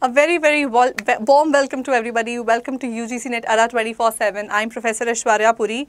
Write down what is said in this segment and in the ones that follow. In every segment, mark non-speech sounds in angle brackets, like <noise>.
A very, very warm welcome to everybody. Welcome to UGC Net ARA 24-7. I'm Professor Ashwarya Puri.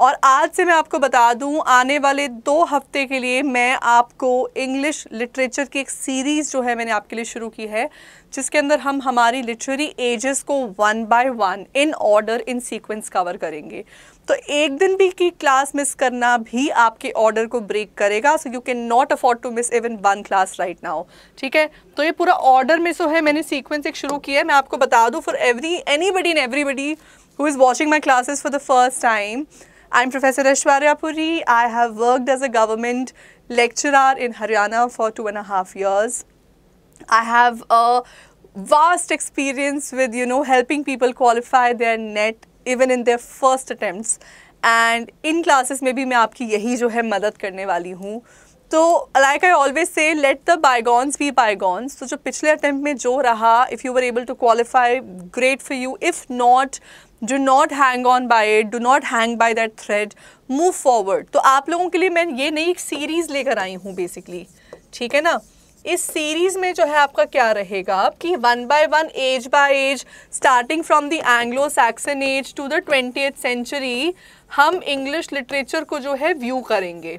और आज से मैं आपको बता दूं आने वाले दो हफ्ते के लिए मैं आपको इंग्लिश लिटरेचर की एक सीरीज़ जो है मैंने आपके लिए शुरू की है जिसके अंदर हम हमारी लिटरेरी एजेस को one by one in order in sequence cover करेंगे तो एक दिन भी की क्लास मिस करना भी आपके ऑर्डर को ब्रेक करेगा so you can not afford to miss even one class right now ठीक है तो ये पूरा ऑर्डर में सो है मैंने सीक्वेंस एक शुरू किया है मैं आपको बता दूँ for every anybody in everybody who is watching my classes for the first time I'm Professor Ashwarya Puri. I have worked as a government lecturer in Haryana for two and a half years. I have a vast experience with, you know, helping people qualify their net even in their first attempts. And in classes, maybe I'm going to help you karne wali hu. So, like I always say, let the bygones be bygones. So, jo pichle attempt mein jo if you were able to qualify, great for you. If not, do not hang on by it do not hang by that thread move forward तो आप लोगों के लिए मैं ये नई एक series लेकर आई हूँ बेसिकली ठीक है ना इस सीरीज़ में जो है आपका क्या रहेगा कि one by one age by age starting from the Anglo Saxon age to the twenty century हम इंग्लिश लिटरेचर को जो है व्यू करेंगे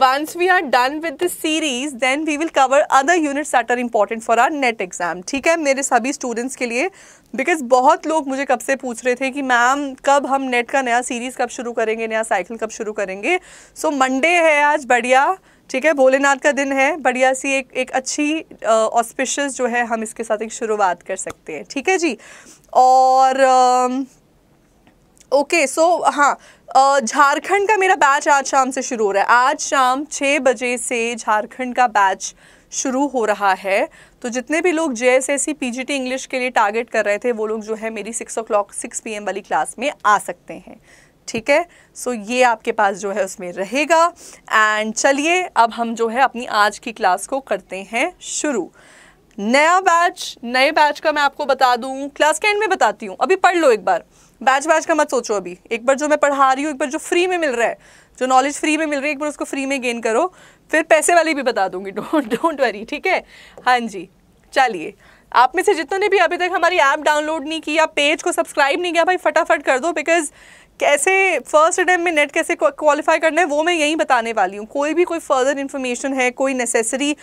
once we are done with the series then we will cover other units that are important for our net exam ठीक है मेरे सभी students के लिए बिकॉज बहुत लोग मुझे कब से पूछ रहे थे कि मैम कब हम नेट का नया सीरीज़ कब शुरू करेंगे नया साइकिल कब शुरू करेंगे सो so, मंडे है आज बढ़िया ठीक है भोलेनाथ का दिन है बढ़िया सी एक एक अच्छी ऑस्पिशियस जो है हम इसके साथ एक शुरुआत कर सकते हैं ठीक है जी और ओके सो हाँ झारखंड का मेरा बैच आज शाम से शुरू हो रहा है आज शाम छः बजे से झारखंड का बैच शुरू हो रहा है तो जितने भी लोग जे एस एस इंग्लिश के लिए टारगेट कर रहे थे वो लोग जो है मेरी six o'clock six P वाली क्लास में आ सकते हैं ठीक है सो so, ये आपके पास जो है उसमें रहेगा एंड चलिए अब हम जो है अपनी आज की क्लास को करते हैं शुरू नया बैच नए बैच का मैं आपको बता दूँ क्लास के एंड में बताती हूँ अभी पढ़ लो एक बार बैच बैच का मत सोचो अभी एक बार जो मैं पढ़ा रही हूँ एक बार जो फ्री में मिल रहा है जो नॉलेज फ्री में मिल रही है एक बार उसको फ्री में गेन करो फिर पैसे वाली भी बता दूंगी डोंट डोंट वरी ठीक है हाँ जी चलिए आप में से जितनों ने भी अभी तक हमारी ऐप डाउनलोड नहीं किया पेज को सब्सक्राइब नहीं किया भाई फटाफट कर दो बिकॉज कैसे फर्स्ट अटैम्प में नेट कैसे क्वालिफाई करना है वो मैं यहीं बताने वाली हूँ कोई भी कोई फर्दर इन्फॉर्मेशन है कोई नेसेसरी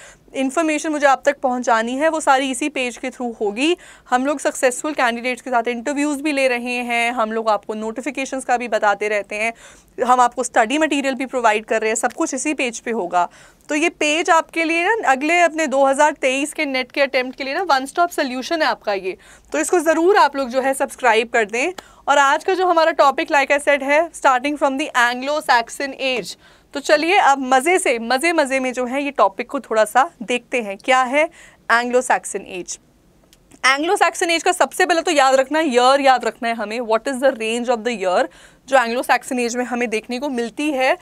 इन्फॉर्मेशन मुझे आप तक पहुँचानी है वो सारी इसी पेज के थ्रू होगी हम लोग सक्सेसफुल कैंडिडेट्स के साथ इंटरव्यूज़ भी ले रहे हैं हम लोग आपको नोटिफिकेशन का भी बताते रहते हैं हम आपको स्टडी मटीरियल भी प्रोवाइड कर रहे हैं सब कुछ इसी पेज पर पे होगा तो ये पेज आपके लिए ना अगले अपने 2023 के नेट के अटैम्प्ट के लिए ना वन स्टॉप सोल्यूशन है आपका ये तो इसको ज़रूर आप लोग जो है सब्सक्राइब कर दें और आज का जो हमारा टॉपिक लाइक आई सेट है starting from the Anglo Saxon age तो चलिए अब मज़े से मज़े मज़े में जो है ये टॉपिक को थोड़ा सा देखते हैं क्या है Anglo Saxon age Anglo Saxon age का सबसे पहले तो याद रखना है ईयर याद रखना है हमें what is the range of the year जो एंग्लो सैक्सन एज में हमें देखने को मिलती है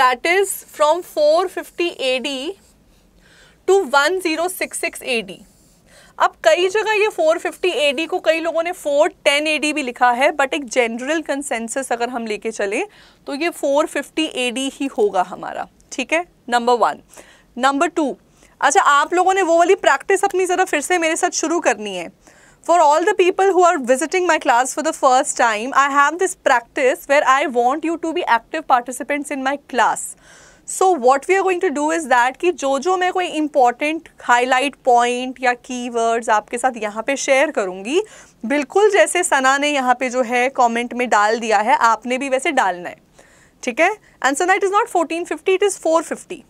that is from 450 fifty A D to one zero six six A D अब कई जगह ये 450 फिफ्टी को कई लोगों ने 410 टेन भी लिखा है बट एक जनरल कंसेंसस अगर हम लेके चले तो ये 450 फिफ्टी ही होगा हमारा ठीक है नंबर वन नंबर टू अच्छा आप लोगों ने वो वाली प्रैक्टिस अपनी ज़रा फिर से मेरे साथ शुरू करनी है for all the people who are visiting my class for the first time I have this practice where I want you to be active participants in my class so what we are going to do is that कि जो जो मैं कोई important highlight point या की words आपके साथ यहाँ पे शेयर करूँगी बिल्कुल जैसे सना ने यहाँ पे जो है कॉमेंट में डाल दिया है आपने भी वैसे डालना है ठीक है and Sana it is not fourteen fifty it is four fifty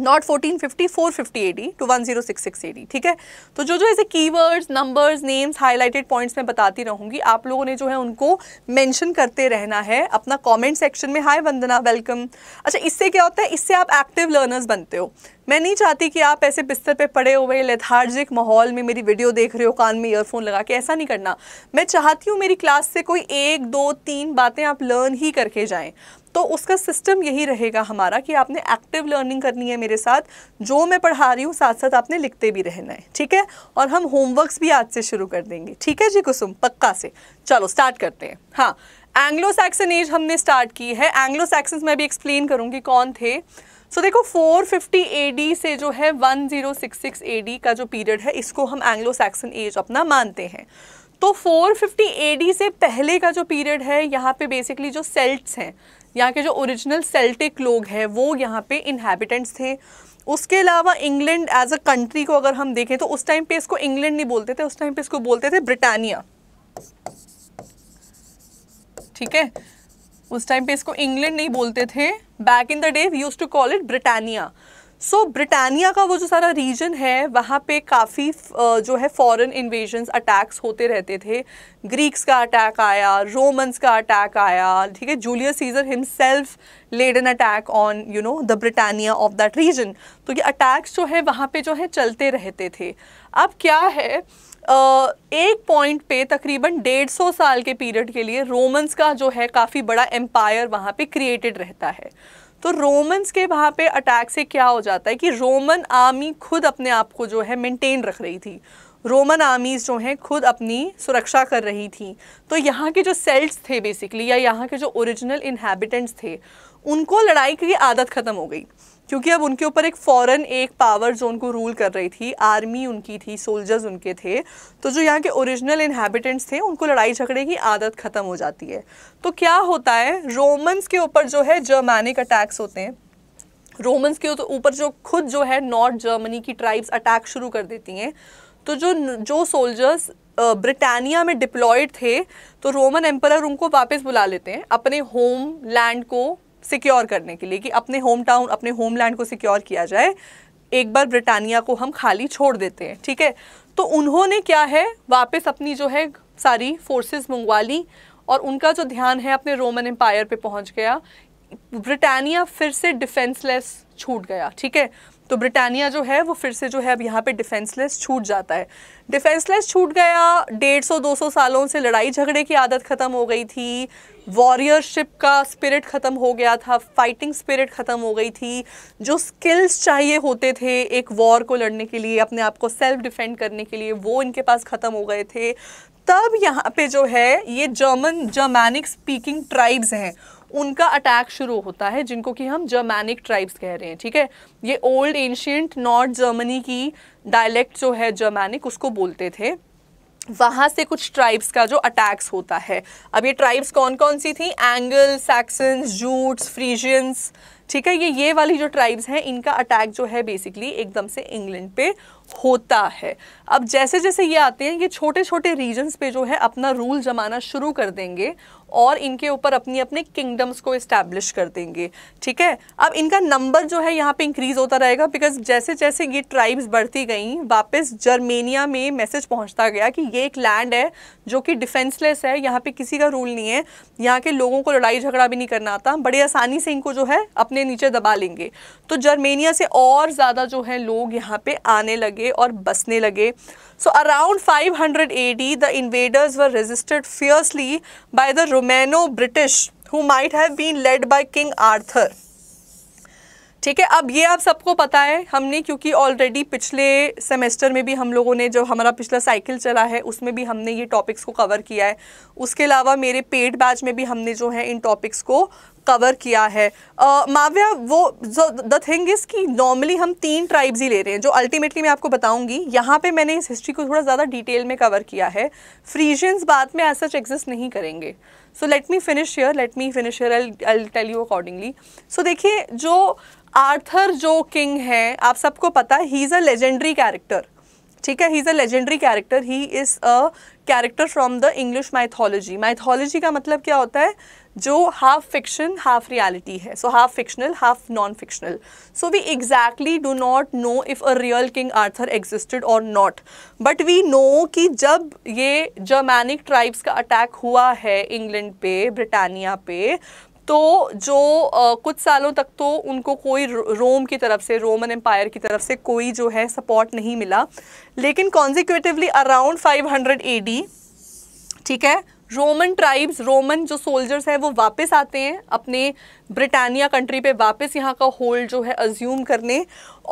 not 1450 450 AD to 1066 AD ठीक है तो जो जो ऐसे keywords numbers names highlighted points मैं बताती रहूँगी आप लोगों ने जो है उनको मेंशन करते रहना है अपना कमेंट सेक्शन में हाय वंदना वेलकम अच्छा इससे क्या होता है इससे आप एक्टिव लर्नर्स बनते हो मैं नहीं चाहती कि आप ऐसे बिस्तर पे पड़े हुए लेथार्जिक माहौल में मेरी वीडियो देख रहे हो कान में ईयरफोन लगा के ऐसा नहीं करना मैं चाहती हूँ मेरी क्लास से कोई एक दो तीन बातें आप लर्न ही करके जाएं तो उसका सिस्टम यही रहेगा हमारा कि आपने एक्टिव लर्निंग करनी है मेरे साथ जो मैं पढ़ा रही हूँ साथ साथ आपने लिखते भी रहना है ठीक है और हम होमवर्क्स भी आज से शुरू कर देंगे ठीक है जी कुसुम पक्का से चलो स्टार्ट करते हैं हाँ एंग्लो सैक्सन एज हमने स्टार्ट की है एंग्लो सैक्सन मैं भी एक्सप्लेन करूँगी कौन थे सो so, देखो 450 फिफ्टी से जो है 1066 जीरो का जो पीरियड है इसको हम एंग्लो सैक्सन एज अपना मानते हैं तो 450 एडी से पहले का जो पीरियड है यहाँ पे बेसिकली जो सेल्ट्स हैं यहाँ के जो ओरिजिनल सेल्टिक लोग हैं वो यहाँ पे इनहेबिटेंट्स थे उसके अलावा इंग्लैंड एज अ कंट्री को अगर हम देखें तो उस टाइम पे इसको इंग्लैंड नहीं बोलते थे उस टाइम पे इसको बोलते थे ब्रिटानिया ठीक है उस टाइम पे इसको इंग्लैंड नहीं बोलते थे back in the day we use to call it Britannia so so, Britannia का वो जो सारा रीजन है वहाँ पे काफ़ी जो है फॉरेन इन्वेजन्स अटैक्स होते रहते थे ग्रीक्स का अटैक आया रोमन्स का अटैक आया ठीक है Julius Caesar himself led an attack on you know the Britannia of that region तो ये अटैक्स जो है वहाँ पे जो है चलते रहते थे अब क्या है Uh, एक पॉइंट पे तकरीबन डेढ़ सौ साल के पीरियड के लिए रोमन्स का जो है काफ़ी बड़ा एम्पायर वहाँ पे क्रिएटेड रहता है तो रोमन्स के वहाँ पे अटैक से क्या हो जाता है कि रोमन आर्मी खुद अपने आप को जो है मेंटेन रख रही थी रोमन आर्मीज़ जो हैं खुद अपनी सुरक्षा कर रही थी तो यहाँ के जो सेल्ट्स थे बेसिकली या यहाँ के जो ओरिजिनल इन्हेबिटेंट्स थे उनको लड़ाई की आदत ख़त्म हो गई क्योंकि अब उनके ऊपर एक फॉरेन एक पावर जोन को रूल कर रही थी आर्मी उनकी थी सोल्जर्स उनके थे तो जो यहाँ के ओरिजिनल इन्हेबिटेंट्स थे उनको लड़ाई झगड़े की आदत ख़त्म हो जाती है तो क्या होता है रोमन्स के ऊपर जो है जर्मैनिक अटैक्स होते हैं रोमन्स के ऊपर जो खुद जो है नॉर्थ जर्मनी की ट्राइब्स अटैक शुरू कर देती हैं तो जो जो सोल्जर्स ब्रिटानिया में डिप्लॉयड थे तो रोमन एम्पर उनको वापस बुला लेते हैं अपने होम लैंड को सिक्योर करने के लिए कि अपने होम टाउन अपने होमलैंड को सिक्योर किया जाए एक बार ब्रिटानिया को हम खाली छोड़ देते हैं ठीक है तो उन्होंने क्या है वापस अपनी जो है सारी फोर्सेस मंगवा ली और उनका जो ध्यान है अपने रोमन एम्पायर पे पहुंच गया ब्रिटानिया फिर से डिफेंसलेस छूट गया ठीक है तो ब्रिटानिया जो है वो फिर से जो है अब यहाँ पे डिफेंसलेस छूट जाता है डिफेंसलेस छूट गया डेढ़ सौ दो सौ सालों से लड़ाई झगड़े की आदत ख़त्म हो गई थी वॉरियरशिप का स्पिरिट ख़त्म हो गया था फाइटिंग स्पिरिट ख़त्म हो गई थी जो स्किल्स चाहिए होते थे एक वॉर को लड़ने के लिए अपने आप को सेल्फ डिफेंड करने के लिए वो इनके पास ख़त्म हो गए थे तब यहाँ पे जो है ये जर्मन जर्मैनिक स्पीकिंग ट्राइब्स हैं उनका अटैक शुरू होता है जिनको कि हम जर्मैनिक ट्राइब्स कह रहे हैं ठीक है ये ओल्ड एंशियंट नॉर्थ जर्मनी की डायलेक्ट जो है जर्मैनिक उसको बोलते थे वहाँ से कुछ ट्राइब्स का जो अटैक्स होता है अब ये ट्राइब्स कौन कौन सी थी एंगल सैक्सन्स जूट्स फ्रीजियंस ठीक है ये ये वाली जो ट्राइब्स हैं इनका अटैक जो है बेसिकली एकदम से इंग्लैंड पे होता है अब जैसे जैसे ये आते हैं ये छोटे छोटे रीजन्स पे जो है अपना रूल जमाना शुरू कर देंगे और इनके ऊपर अपनी अपने किंगडम्स को इस्टेब्लिश कर देंगे ठीक है अब इनका नंबर जो है यहाँ पे इंक्रीज़ होता रहेगा बिकॉज जैसे जैसे ये ट्राइब्स बढ़ती गई वापस जर्मेनिया में मैसेज पहुँचता गया कि ये एक लैंड है जो कि डिफेंसलेस है यहाँ पर किसी का रूल नहीं है यहाँ के लोगों को लड़ाई झगड़ा भी नहीं करना आता बड़ी आसानी से इनको जो है अपने अपने नीचे दबा लेंगे तो जर्मेनिया से और ज़्यादा जो है लोग यहाँ पे आने लगे और बसने लगे so around 500 hundred A the invaders were registered fiercely by the Romano British who might have been led by King Arthur ठीक है अब ये आप सबको पता है हमने क्योंकि ऑलरेडी पिछले सेमेस्टर में भी हम लोगों ने जो हमारा पिछला साइकिल चला है उसमें भी हमने ये टॉपिक्स को कवर किया है उसके अलावा मेरे पेड बैच में भी हमने जो है इन टॉपिक्स को कवर किया है uh, माव्या वो द थिंग इज़ कि नॉर्मली हम तीन ट्राइब्स ही ले रहे हैं जो अल्टीमेटली मैं आपको बताऊंगी यहाँ पे मैंने इस हिस्ट्री को थोड़ा ज़्यादा डिटेल में कवर किया है फ्रीजियंस बाद में ऐसा सच एग्जिस्ट नहीं करेंगे so let me finish here let me finish here I tell you accordingly so देखिए जो आर्थर जो किंग है आप सबको पता है he is a legendary character ठीक है he is a legendary character he is a character from the English mythology mythology का मतलब क्या होता है जो हाफ फिक्शन हाफ रियलिटी है so half fictional half non fictional so we exactly do not know if a real King Arthur existed और not but we know कि जब ये जर्मैनिक ट्राइब्स का अटैक हुआ है इंग्लैंड पे ब्रिटानिया पे तो जो आ, कुछ सालों तक तो उनको कोई रोम की तरफ से रोमन एम्पायर की तरफ से कोई जो है सपोर्ट नहीं मिला लेकिन कॉन्जिक्यूटिवली अराउंड 500 एडी ठीक है रोमन ट्राइब्स रोमन जो सोल्जर्स हैं वो वापस आते हैं अपने ब्रिटानिया कंट्री पे वापस यहाँ का होल्ड जो है अज्यूम करने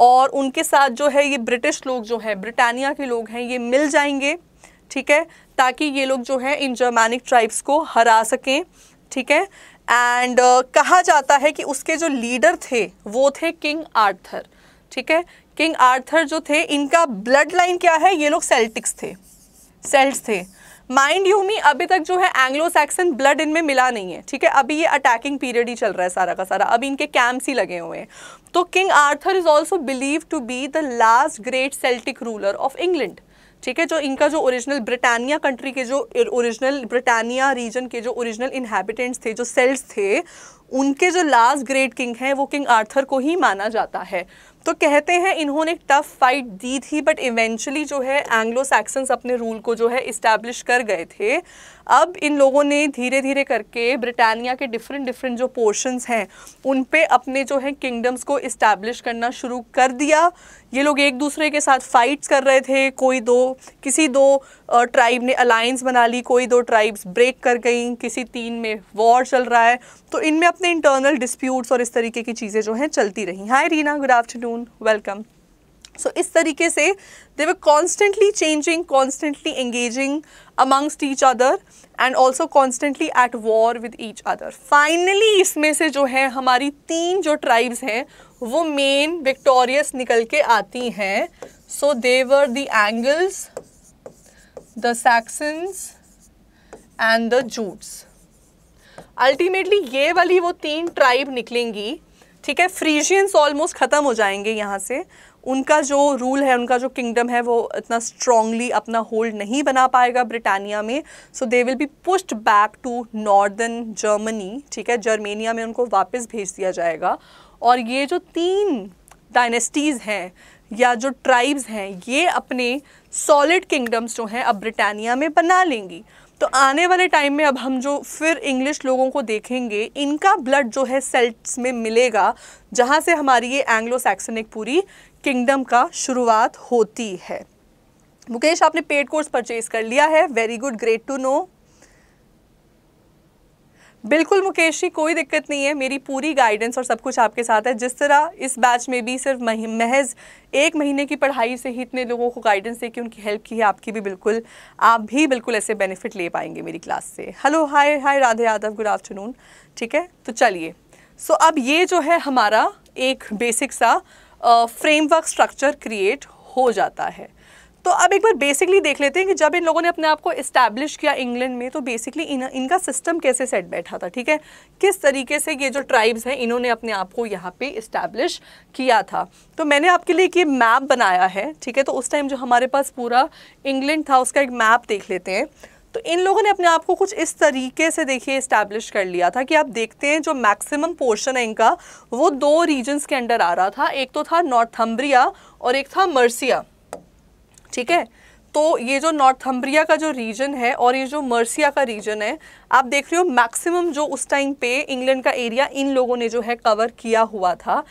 और उनके साथ जो है ये ब्रिटिश लोग जो है ब्रिटानिया के लोग हैं ये मिल जाएंगे ठीक है ताकि ये लोग जो है इन जर्मैनिक ट्राइब्स को हरा सकें ठीक है एंड uh, कहा जाता है कि उसके जो लीडर थे वो थे किंग आर्थर ठीक है किंग आर्थर जो थे इनका ब्लड लाइन क्या है ये लोग सेल्टिक्स थे सेल्ट्स थे माइंड यू मी अभी तक जो है एंग्लो सैक्सन ब्लड इनमें मिला नहीं है ठीक है अभी ये अटैकिंग पीरियड ही चल रहा है सारा का सारा अभी इनके कैम्प्स ही लगे हुए हैं तो King Arthur is also believe to be the last great Celtic ruler of England ठीक है जो इनका जो ओरिजिनल ब्रिटानिया कंट्री के जो ओरिजिनल ब्रिटानिया रीजन के जो ओरिजिनल इन्हेबिटेंट्स थे जो सेल्स थे उनके जो लास्ट ग्रेट किंग हैं वो किंग आर्थर को ही माना जाता है तो कहते हैं इन्होंने टफ फाइट दी थी बट इवेंचुअली जो है एंग्लो सैक्सन्स अपने रूल को जो है इस्टेब्लिश कर गए थे अब इन लोगों ने धीरे धीरे करके ब्रिटानिया के डिफरेंट डिफरेंट जो पोर्शंस हैं उन पे अपने जो है किंगडम्स को इस्टेब्लिश करना शुरू कर दिया ये लोग एक दूसरे के साथ फाइट्स कर रहे थे कोई दो किसी दो ट्राइब ने अलायंस बना ली कोई दो ट्राइब्स ब्रेक कर गई किसी तीन में वॉर चल रहा है तो इनमें अपने इंटरनल डिस्प्यूट्स और इस तरीके की चीज़ें जो हैं चलती रहीं hi Reena good afternoon welcome so इस तरीके से they were constantly changing constantly engaging amongst each other and also constantly at war with each other finally इसमें से जो है हमारी तीन जो ट्राइब्स हैं वो मेन विक्टोरियस निकल के आती हैं so they were the Angles the Saxons and the Jutes ultimately ये वाली वो तीन ट्राइब निकलेंगी ठीक है फ्रीजियंस ऑलमोस्ट ख़त्म हो जाएंगे यहाँ से उनका जो रूल है उनका जो किंगडम है वो इतना स्ट्रांगली अपना होल्ड नहीं बना पाएगा ब्रिटानिया में so they will be pushed back to northern Germany ठीक है जर्मेनिया में उनको वापस भेज दिया जाएगा और ये जो तीन डायनेस्टीज़ हैं या जो ट्राइब्स हैं ये अपने सॉलिड किंगडम्स जो हैं अब ब्रिटानिया में बना लेंगी तो आने वाले टाइम में अब हम जो फिर इंग्लिश लोगों को देखेंगे इनका ब्लड जो है सेल्ट्स में मिलेगा जहाँ से हमारी ये एंग्लो सैक्सनिक पूरी किंगडम का शुरुआत होती है मुकेश आपने पेड कोर्स परचेज कर लिया है very good great to know बिल्कुल मुकेश जी कोई दिक्कत नहीं है मेरी पूरी गाइडेंस और सब कुछ आपके साथ है जिस तरह इस बैच में भी सिर्फ महज एक महीने की पढ़ाई से ही इतने लोगों को गाइडेंस दे कि उनकी हेल्प की है आपकी भी बिल्कुल आप भी बिल्कुल ऐसे बेनिफिट ले पाएंगे मेरी क्लास से hello hi hi Radhe Yadav good afternoon ठीक है तो चलिए सो so, अब ये जो है हमारा एक बेसिक सा फ्रेमवर्क स्ट्रक्चर क्रिएट हो जाता है तो अब एक बार बेसिकली देख लेते हैं कि जब इन लोगों ने अपने आप को इस्टेब्लिश किया इंग्लैंड में तो बेसिकली इन इनका सिस्टम कैसे सेट बैठा था ठीक है किस तरीके से ये जो ट्राइब्स हैं इन्होंने अपने आप को यहाँ पे इस्टेब्लिश किया था तो मैंने आपके लिए एक ये मैप बनाया है ठीक है तो उस टाइम जो हमारे पास पूरा इंग्लैंड था उसका एक मैप देख लेते हैं तो इन लोगों ने अपने आप को कुछ इस तरीके से देखिए इस्टेब्लिश कर लिया था कि आप देखते हैं जो मैक्सिमम पोर्शन है इनका वो दो रीजन्स के अंडर आ रहा था एक तो था नॉर्थम्ब्रिया और एक था मर्सिया ठीक है तो ये जो नॉर्थम्ब्रिया का जो रीजन है और ये जो मर्सिया का रीजन है आप देख रहे हो मैक्सिमम जो उस टाइम पे इंग्लैंड का एरिया इन लोगों ने जो है कवर किया हुआ था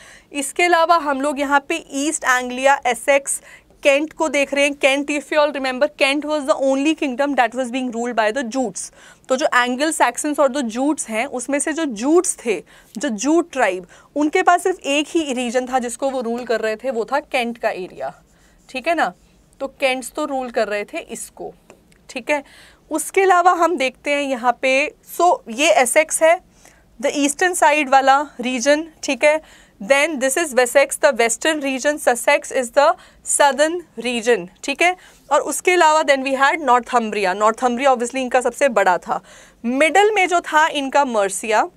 इसके अलावा हम लोग यहाँ पे ईस्ट एंग्लिया एसेक्स कैंट को देख रहे हैं Kent if you all remember Kent was the only kingdom that was being ruled by the Jutes तो जो एंगल सैक्सन्स और जो जूट्स हैं उसमें से जो जूट्स थे जो जूट ट्राइब उनके पास सिर्फ एक ही रीजन था जिसको वो रूल कर रहे थे वो था कैंट का एरिया ठीक है ना तो कैंट्स तो रूल कर रहे थे इसको ठीक है उसके अलावा हम देखते हैं यहाँ पे सो so, ये एसेक्स है द ईस्टर्न साइड वाला रीजन ठीक है then this is Wessex the western region Sussex is the southern region ठीक है और उसके अलावा then we had Northumbria Northumbria obviously इनका सबसे बड़ा था मिडल में जो था इनका मर्सिया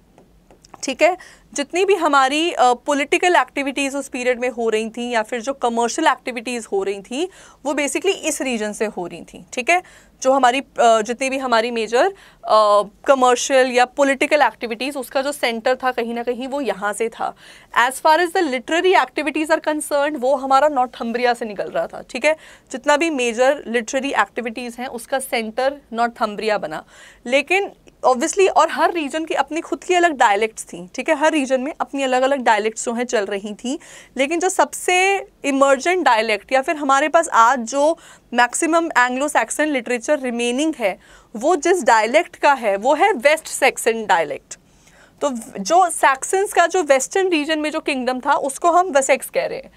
ठीक है जितनी भी हमारी पॉलिटिकल uh, एक्टिविटीज़ उस पीरियड में हो रही थी या फिर जो कमर्शियल एक्टिविटीज़ हो रही थी वो बेसिकली इस रीजन से हो रही थी ठीक है जो हमारी जितनी भी हमारी मेजर कमर्शियल या पॉलिटिकल एक्टिविटीज़ उसका जो सेंटर था कहीं ना कहीं वो यहाँ से था as far as the literary activities are concern वो हमारा हम्बरिया से निकल रहा था ठीक है जितना भी मेजर लिटरेरी एक्टिविटीज़ हैं उसका सेंटर हम्बरिया बना लेकिन ऑब्वियसली और हर रीजन की अपनी खुद की अलग डायलेक्ट्स थी ठीक है हर रीजन में अपनी अलग अलग डायलेक्ट्स जो हैं चल रही थी लेकिन जो सबसे इमर्जेंट डायलेक्ट या फिर हमारे पास आज जो maximum Anglo Saxon literature remaining है वो जिस डायलेक्ट का है वो है वेस्ट सैक्सन डायलेक्ट तो जो सैक्सन्स का जो वेस्टर्न रीजन में जो किंगडम था उसको हम वेसेक्स कह रहे हैं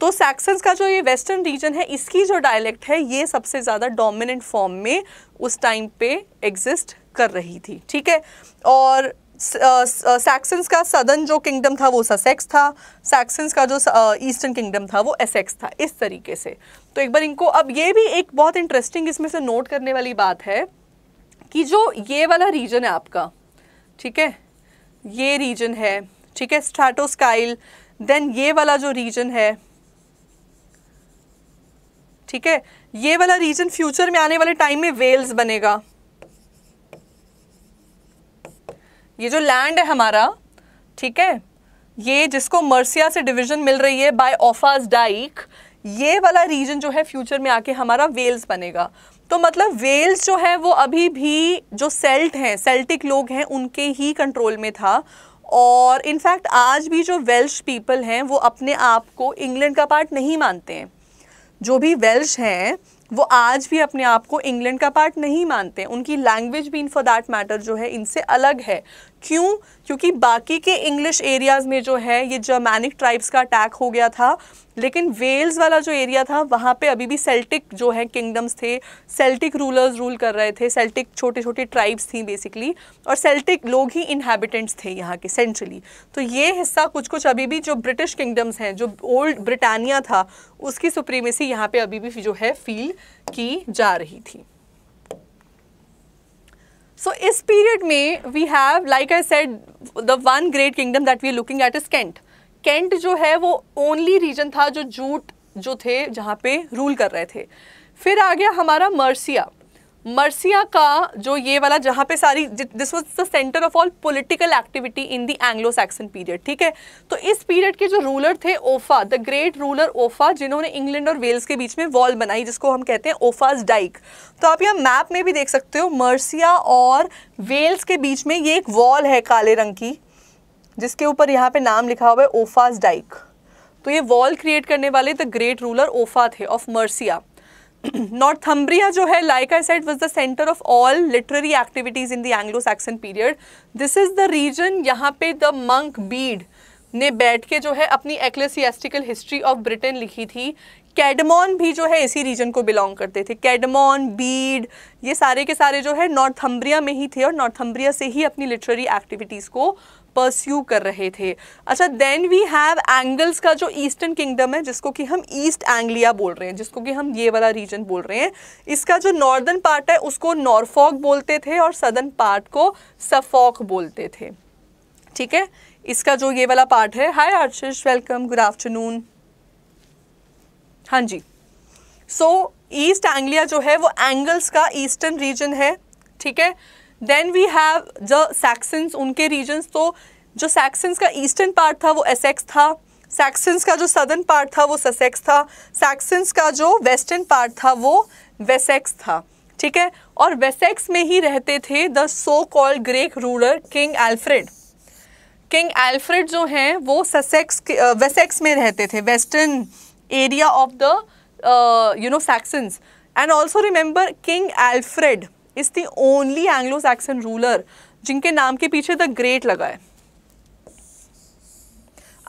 तो सैक्सन्स का जो ये वेस्टर्न रीजन है इसकी जो डायलेक्ट है ये सबसे ज़्यादा डोमिनेंट फॉर्म में उस टाइम पे एग्जिस्ट कर रही थी ठीक है और सैक्सन्स का सदन जो किंगडम था वो ससेक्स था सैक्सन्स का जो ईस्टर्न किंगडम था वो एसेक्स था इस तरीके से तो एक बार इनको अब ये भी एक बहुत इंटरेस्टिंग इसमें से नोट करने वाली बात है कि जो ये वाला रीजन है आपका ठीक है ये रीजन है ठीक है स्टाटोस्काइल देन ये वाला जो रीजन है ठीक है ये वाला रीजन फ्यूचर में आने वाले टाइम में वेल्स बनेगा ये जो लैंड है हमारा ठीक है ये जिसको मर्सिया से डिवीजन मिल रही है बाय ऑफाज डाइक ये वाला रीजन जो है फ्यूचर में आके हमारा वेल्स बनेगा तो मतलब वेल्स जो है वो अभी भी जो सेल्ट हैं सेल्टिक लोग हैं उनके ही कंट्रोल में था और इनफैक्ट आज भी जो वेल्श पीपल हैं वो अपने आप को इंग्लैंड का पार्ट नहीं मानते हैं जो भी वेल्श हैं वो आज भी अपने आप को इंग्लैंड का पार्ट नहीं मानते उनकी लैंग्वेज भी इन फॉर दैट मैटर जो है इनसे अलग है क्यों क्योंकि बाकी के इंग्लिश एरियाज़ में जो है ये जर्मैनिक ट्राइब्स का अटैक हो गया था लेकिन वेल्स वाला जो एरिया था वहाँ पे अभी भी सेल्टिक जो है किंगडम्स थे सेल्टिक रूलर्स रूल कर रहे थे सेल्टिक छोटी छोटी ट्राइब्स थी बेसिकली और सेल्टिक लोग ही इनहेबिटेंट्स थे यहाँ के सेंट्रली तो ये हिस्सा कुछ कुछ अभी भी जो ब्रिटिश किंगडम्स हैं जो ओल्ड ब्रिटानिया था उसकी सुप्रीमेसी यहाँ पर अभी भी जो है फील की जा रही थी सो इस पीरियड में we have like I said the one great kingdom that we are looking at is Kent Kent जो है वो ओनली रीजन था जो जूट जो थे जहाँ पे रूल कर रहे थे फिर आ गया हमारा मर्सिया मर्सिया का जो ये वाला जहाँ पे सारी this was the centre of all political activity in the Anglo Saxon period ठीक है तो इस पीरियड के जो रूलर थे Offa the great ruler Offa जिन्होंने इंग्लैंड और वेल्स के बीच में वॉल बनाई जिसको हम कहते हैं ओफाज डाइक तो आप यहाँ मैप में भी देख सकते हो मर्सिया और वेल्स के बीच में ये एक वॉल है काले रंग की जिसके ऊपर यहाँ पे नाम लिखा हुआ है ओफाज डाइक तो ये वॉल क्रिएट करने वाले द ग्रेट रूलर ओफा थे ऑफ मर्सिया नॉर्थम्ब्रिया <clears throat> जो है like I said was the centre of all literary activities in the Anglo Saxon period this is the region यहाँ पे द मंक बीड ने बैठ के जो है अपनी एक्लेसियास्टिकल हिस्ट्री ऑफ ब्रिटेन लिखी थी कैडमॉन भी जो है इसी रीजन को बिलोंग करते थे कैडमॉन बीड ये सारे के सारे जो है नॉर्थम्ब्रिया में ही थे और नॉर्थम्ब्रिया से ही अपनी लिटरेरी एक्टिविटीज़ को परस्यू कर रहे थे अच्छा देन वी हैव एंगल्स का जो ईस्टर्न किंगडम है जिसको कि हम ईस्ट एंग्लिया बोल रहे हैं जिसको कि हम ये वाला रीजन बोल रहे हैं इसका जो नॉर्दर्न पार्ट है उसको नॉर्फॉक बोलते थे और सदर्न पार्ट को सफॉक बोलते थे ठीक है इसका जो ये वाला पार्ट है hi Arshish welcome good afternoon हाँ जी सो ईस्ट एंग्लिया जो है वो एंगल्स का ईस्टर्न रीजन है ठीक है then we have the Saxons उनके रीजन्स तो जो सैक्सन्स का ईस्टर्न पार्ट था वो एसेक्स था सैक्सन्स का जो सदर्न पार्ट था वो ससेक्स था सैक्सन्स का जो वेस्टर्न पार्ट था वो वेसेक्स था ठीक है और वेसेक्स में ही रहते थे the so called great ruler King Alfred King Alfred जो हैं वो ससेक्स वेसेक्स में रहते थे western area of the you know Saxons and also remember King Alfred is the only Anglo Saxon ruler जिनके नाम के पीछे द ग्रेट लगा है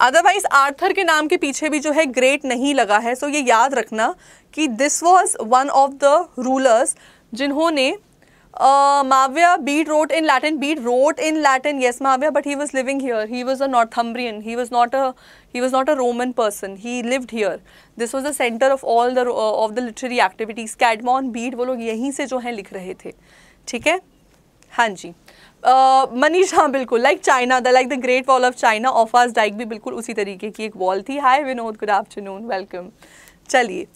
अदरवाइज आर्थर के नाम के पीछे भी जो है ग्रेट नहीं लगा है सो so ये याद रखना कि this was one of the rulers जिन्होंने Maviya Bede wrote in Latin Bede wrote in Latin yes Maviya but he was living here he was a Northumbrian he was not a he was not a Roman person he lived here this was the centre of all the of the literary activities Caedmon Bede वो लोग यहीं से जो हैं लिख रहे थे ठीक है हाँ जी मनीष uh, हाँ बिल्कुल like China the like the Great Wall of China Offa's Dyke भी बिल्कुल उसी तरीके की एक वॉल थी hi Vinod good afternoon welcome चलिए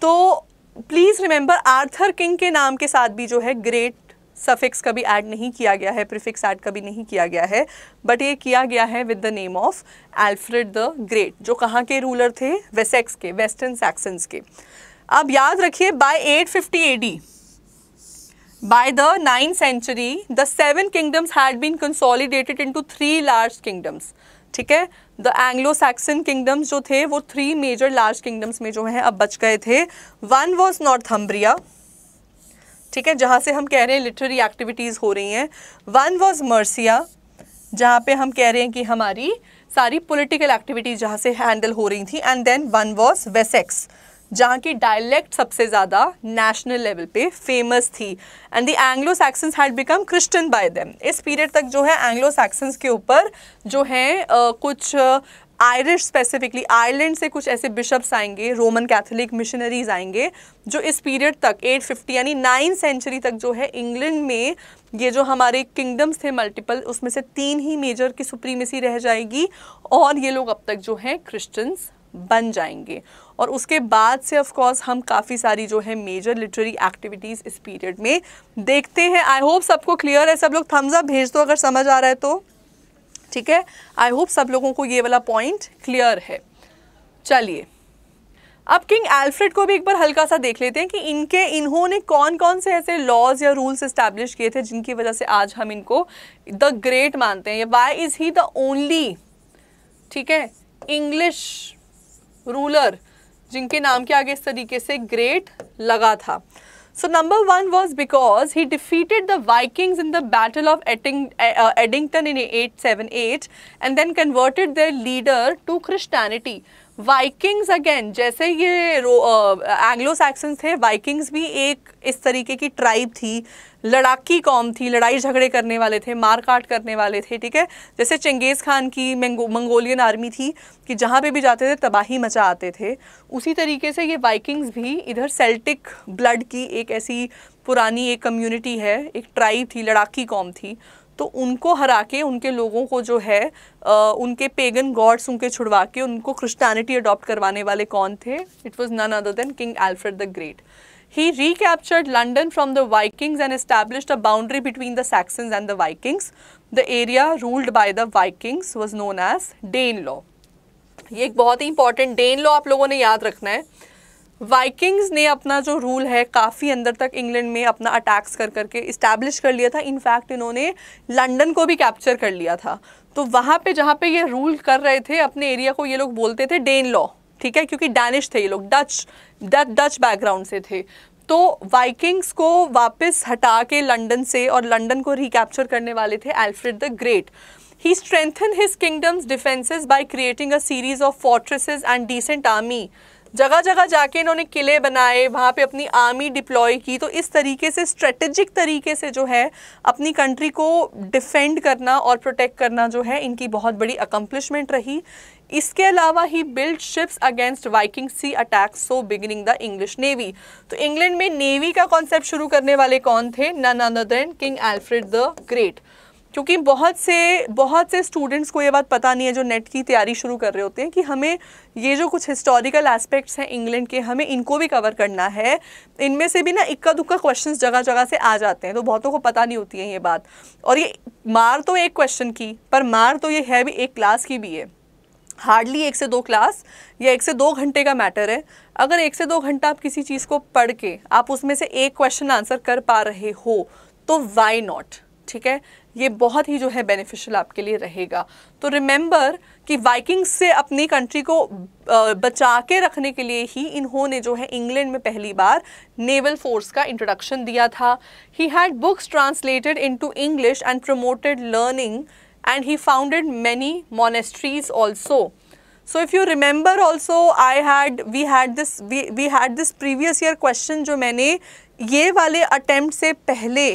तो प्लीज़ रिमेंबर आर्थर किंग के नाम के साथ भी जो है ग्रेट सफिक्स कभी ऐड नहीं किया गया है प्रिफिक्स ऐड कभी नहीं किया गया है बट ये किया गया है with the name of Alfred the Great जो कहाँ के रूलर थे वेसेक्स के वेस्टर्न सैक्सन्स के अब याद रखिए by 850 fifty D by the 9th century the seven kingdoms had been consolidated into three large kingdoms ठीक है द एंग्लो सैक्सन किंगडम्स जो थे वो थ्री मेजर लार्ज किंगडम्स में जो है अब बच गए थे वन वॉज नॉर्थम्ब्रिया ठीक है जहाँ से हम कह रहे हैं लिटरेरी एक्टिविटीज़ हो रही हैं वन वॉज मर्सिया जहाँ पे हम कह रहे हैं कि हमारी सारी पॉलिटिकल एक्टिविटीज जहाँ से हैंडल हो रही थी and then one was Wessex जहाँ की डायलेक्ट सबसे ज़्यादा नेशनल लेवल पे फेमस थी and the Anglo Saxons had become Christian by them इस पीरियड तक जो है एंग्लो सैक्सन्स के ऊपर जो हैं कुछ आयरिश स्पेसिफिकली आयरलैंड से कुछ ऐसे बिशप्स आएंगे रोमन कैथोलिक मिशनरीज आएंगे जो इस पीरियड तक 850 यानी नाइन सेंचुरी तक जो है इंग्लैंड में ये जो हमारे किंगडम्स थे मल्टीपल उसमें से तीन ही मेजर की सुप्रीमेसी रह जाएगी और ये लोग अब तक जो हैं क्रिश्चियंस बन जाएंगे और उसके बाद से ऑफ कोर्स हम काफ़ी सारी जो है मेजर लिटरेरी एक्टिविटीज़ इस पीरियड में देखते हैं आई होप सबको क्लियर है सब लोग थम्स अप भेज दो अगर समझ आ रहा है तो ठीक है आई होप सब लोगों को ये वाला पॉइंट क्लियर है चलिए अब किंग एल्फ्रेड को भी एक बार हल्का सा देख लेते हैं कि इनके इन्होंने कौन कौन से ऐसे लॉज या रूल्स इस्टेब्लिश किए थे जिनकी वजह से आज हम इनको द ग्रेट मानते हैं why is he the only ठीक है इंग्लिश रूलर जिनके नाम के आगे इस तरीके से ग्रेट लगा था So number one was because he defeated the Vikings in the Battle of Edding uh, Eddington in 878 and then converted their leader to Christianity. Vikings again, जैसे ये एंग्लो सैक्सन्स uh, थे वाइकिंग्स भी एक इस तरीके की थी लड़ाकी कौम थी लड़ाई झगड़े करने वाले थे मार काट करने वाले थे ठीक है जैसे चंगेज़ खान की मंगोलियन आर्मी थी कि जहाँ पे भी जाते थे तबाही मचा आते थे उसी तरीके से ये वाइकिंग्स भी इधर सेल्टिक ब्लड की एक ऐसी पुरानी एक कम्युनिटी है एक ट्राइब थी लड़ाकी कौम थी तो उनको हरा के उनके लोगों को जो है आ, उनके पेगन गॉड्स उनके छुड़वा के उनको क्रिस्टानिटी अडॉप्ट करवाने वाले कौन थे it was none other than king Alfred the Great He recaptured London from the Vikings and established a boundary between the Saxons and the Vikings. The area ruled by the Vikings was known as Danelaw. ये एक बहुत ही important Dane law आप लोगों ने याद रखना है Vikings ने अपना जो रूल है काफ़ी अंदर तक इंग्लैंड में अपना अटैक्स कर करके इस्टेब्लिश कर लिया था इनफैक्ट इन्होंने लंदन को भी कैप्चर कर लिया था तो वहाँ पे जहाँ पे ये रूल कर रहे थे अपने एरिया को ये लोग बोलते थे डेन लॉ ठीक है क्योंकि डैनिश थे ये लोग डच डच बैकग्राउंड से थे तो वाइकिंग्स को वापस हटा के लंदन से और लंदन को रिकैप्चर करने वाले थे Alfred the Great he strengthen his kingdoms defences by creating a series of fortresses and decent army जगह जगह जाके इन्होंने किले बनाए वहाँ पे अपनी आर्मी डिप्लॉय की तो इस तरीके से स्ट्रेटेजिक तरीके से जो है अपनी कंट्री को डिफेंड करना और प्रोटेक्ट करना जो है इनकी बहुत बड़ी अकम्पलिशमेंट रही इसके अलावा he build ships against Viking sea attacks so beginning the English navy तो इंग्लैंड में नेवी का कॉन्सेप्ट शुरू करने वाले कौन थे none other than king Alfred the Great क्योंकि बहुत से बहुत से स्टूडेंट्स को ये बात पता नहीं है जो नेट की तैयारी शुरू कर रहे होते हैं कि हमें ये जो कुछ हिस्टोरिकल एस्पेक्ट्स हैं इंग्लैंड के हमें इनको भी कवर करना है इनमें से भी ना इक्का दुक्का क्वेश्चंस जगह जगह से आ जाते हैं तो बहुतों को पता नहीं होती है ये बात और ये मार तो एक क्वेश्चन की पर मार तो ये है भी एक क्लास की भी है हार्डली एक से दो क्लास या एक से दो घंटे का मैटर है अगर एक से दो घंटा आप किसी चीज़ को पढ़ के आप उसमें से एक क्वेश्चन आंसर कर पा रहे हो तो वाई नॉट ठीक है ये बहुत ही जो है बेनिफिशियल आपके लिए रहेगा तो रिमेंबर कि वाइकिंग्स से अपनी कंट्री को बचा के रखने के लिए ही इन्होंने जो है इंग्लैंड में पहली बार नेवल फोर्स का इंट्रोडक्शन दिया था he had books translated into English and promoted learning and he founded many monasteries also so if you remember also I had we had this we we had this previous year question जो मैंने ये वाले attempt से पहले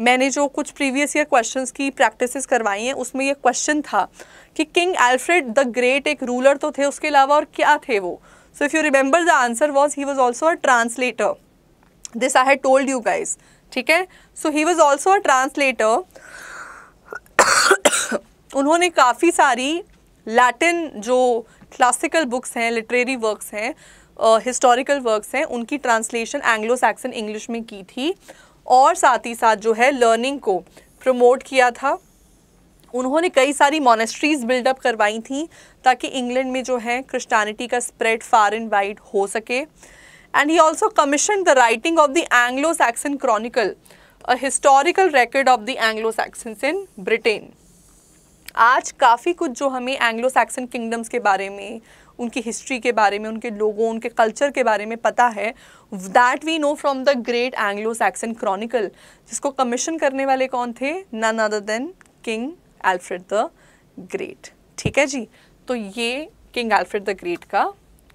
मैंने जो कुछ previous year questions की प्रैक्टिसेस करवाई हैं उसमें ये क्वेश्चन था कि किंग एल्फ्रेड द ग्रेट एक रूलर तो थे उसके अलावा और क्या थे वो so if you remember the answer was he was also a translator this I had told you guys ठीक है so he was also a translator उन्होंने काफ़ी सारी लैटिन जो क्लासिकल बुक्स हैं लिटरेरी वर्क्स हैं हिस्टोरिकल uh, वर्क्स हैं उनकी ट्रांसलेशन एंग्लो सैक्सन इंग्लिश में की थी और साथ ही साथ जो है लर्निंग को प्रमोट किया था उन्होंने कई सारी मोनेस्ट्रीज़ बिल्डअप करवाई थी ताकि इंग्लैंड में जो है क्रिश्चानिटी का स्प्रेड फार एंड वाइड हो सके and he also commission the writing of the Anglo Saxon chronicle a historical record of the Anglo Saxons in Britain आज काफ़ी कुछ जो हमें एंग्लो सैक्सन किंगडम्स के बारे में उनकी हिस्ट्री के बारे में उनके लोगों उनके कल्चर के बारे में पता है that we know from the great Anglo Saxon chronicle जिसको कमीशन करने वाले कौन थे none other than king Alfred the great ठीक है जी तो ये किंग एल्फ्रेड द ग्रेट का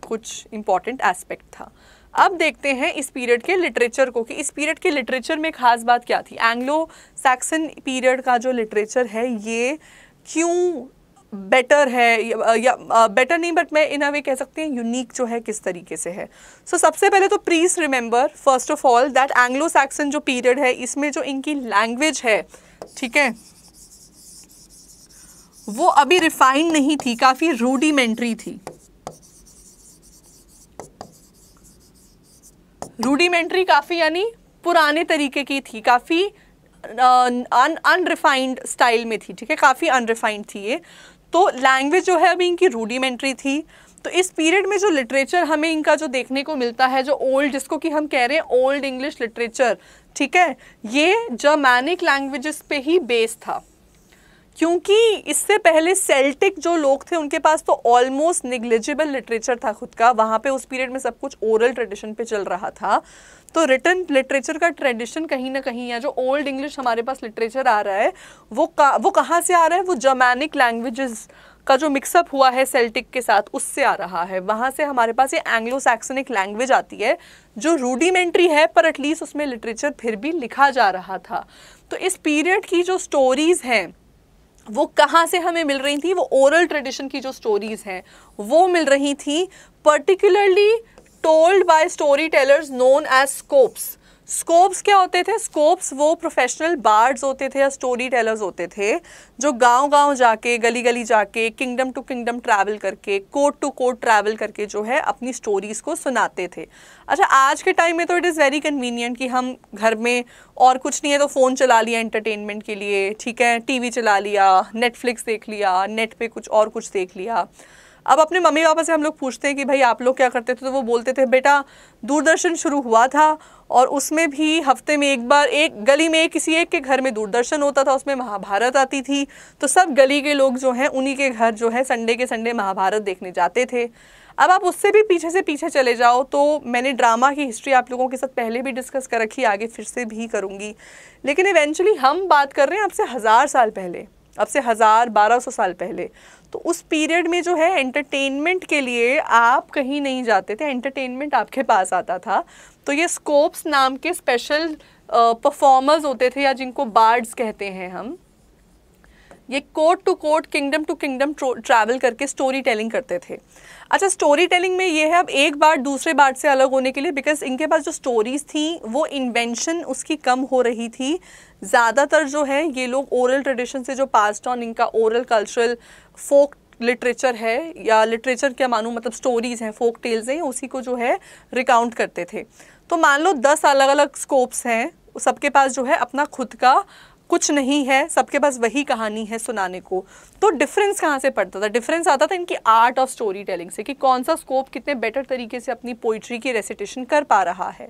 कुछ इंपॉर्टेंट एस्पेक्ट था अब देखते हैं इस पीरियड के लिटरेचर को कि इस पीरियड के लिटरेचर में खास बात क्या थी एंग्लो सैक्सन पीरियड का जो लिटरेचर है ये क्यों बेटर है या बेटर uh, नहीं बट मैं इन अ वे कह सकती हूँ यूनिक जो है किस तरीके से है सो so, सबसे पहले तो please remember first of all that Anglo Saxon जो पीरियड है इसमें जो इनकी लैंग्वेज है ठीक है वो अभी रिफाइंड नहीं थी काफ़ी रूडीमेंट्री थी रूडीमेंट्री काफ़ी यानी पुराने तरीके की थी काफ़ी अनरिफाइंड स्टाइल में थी ठीक है काफ़ी अनरिफाइंड थी ये तो लैंग्वेज जो है अभी इनकी रूडीमेंट्री थी तो इस पीरियड में जो लिटरेचर हमें इनका जो देखने को मिलता है जो ओल्ड जिसको कि हम कह रहे हैं ओल्ड इंग्लिश लिटरेचर ठीक है ये जर्मैनिक लैंग्वेजेस पे ही बेस था क्योंकि इससे पहले सेल्टिक जो लोग थे उनके पास तो ऑलमोस्ट निग्लिजिबल लिटरेचर था खुद का वहाँ पे उस पीरियड में सब कुछ ओरल ट्रेडिशन पे चल रहा था तो रिटर्न लिटरेचर का ट्रेडिशन कहीं ना कहीं या जो ओल्ड इंग्लिश हमारे पास लिटरेचर आ रहा है वो का वो कहाँ से आ रहा है वो जर्मैनिक लैंग्वेजेस का जो मिक्सअप हुआ है सेल्टिक के साथ उससे आ रहा है वहाँ से हमारे पास ये एंग्लो सैक्सनिक लैंग्वेज आती है जो रूडीमेंट्री है पर एटलीस्ट उसमें लिटरेचर फिर भी लिखा जा रहा था तो इस पीरियड की जो स्टोरीज़ हैं वो कहाँ से हमें मिल रही थी वो ओरल ट्रेडिशन की जो स्टोरीज़ हैं वो मिल रही थी particularly told by story tellers known as scops scops क्या होते थे स्कोप्स वो प्रोफेशनल बार्ड्स होते थे या स्टोरी टेलर्स होते थे जो गांव गांव जाके गली गली जाके किंगडम टू किंगडम ट्रैवल करके कोर्ट टू कोर्ट ट्रैवल करके जो है अपनी स्टोरीज़ को सुनाते थे अच्छा आज के टाइम में तो इट इज़ वेरी कन्वीनियंट कि हम घर में और कुछ नहीं है तो फ़ोन चला लिया एंटरटेनमेंट के लिए ठीक है टी चला लिया नेटफ्लिक्स देख लिया नेट पर कुछ और कुछ देख लिया अब अपने मम्मी पापा से हम लोग पूछते हैं कि भाई आप लोग क्या करते थे तो वो बोलते थे बेटा दूरदर्शन शुरू हुआ था और उसमें भी हफ्ते में एक बार एक गली में किसी एक के घर में दूरदर्शन होता था उसमें महाभारत आती थी तो सब गली के लोग जो हैं उन्हीं के घर जो है संडे के संडे महाभारत देखने जाते थे अब आप उससे भी पीछे से पीछे चले जाओ तो मैंने ड्रामा की हिस्ट्री आप लोगों के साथ पहले भी डिस्कस कर रखी आगे फिर से भी करूँगी लेकिन इवेंचुअली हम बात कर रहे हैं आपसे हज़ार साल पहले अब से हज़ार बारह सौ साल पहले तो उस पीरियड में जो है एंटरटेनमेंट के लिए आप कहीं नहीं जाते थे एंटरटेनमेंट आपके पास आता था तो ये स्कोप्स नाम के स्पेशल परफॉर्मर्स होते थे या जिनको बार्ड्स कहते हैं हम ये court to court kingdom to kingdom travel करके स्टोरी टेलिंग करते थे अच्छा स्टोरी टेलिंग में ये है अब एक बार दूसरे बार से अलग होने के लिए बिकॉज इनके पास जो स्टोरीज थी वो इन्वेंशन उसकी कम हो रही थी ज़्यादातर जो है ये लोग ओरल ट्रेडिशन से जो पास्ट ऑन इनका ओरल कल्चरल फोक लिटरेचर है या लिटरेचर क्या मानूँ मतलब स्टोरीज़ हैं फोक टेल्स हैं उसी को जो है रिकाउंट करते थे तो मान लो दस अलग अलग स्कोप्स हैं सबके पास जो है अपना खुद का कुछ नहीं है सबके पास वही कहानी है सुनाने को तो डिफरेंस कहाँ से पड़ता था डिफरेंस आता था इनकी आर्ट ऑफ स्टोरी टेलिंग से कि कौन सा स्कोप कितने बेटर तरीके से अपनी पोइट्री की रेसिटेशन कर पा रहा है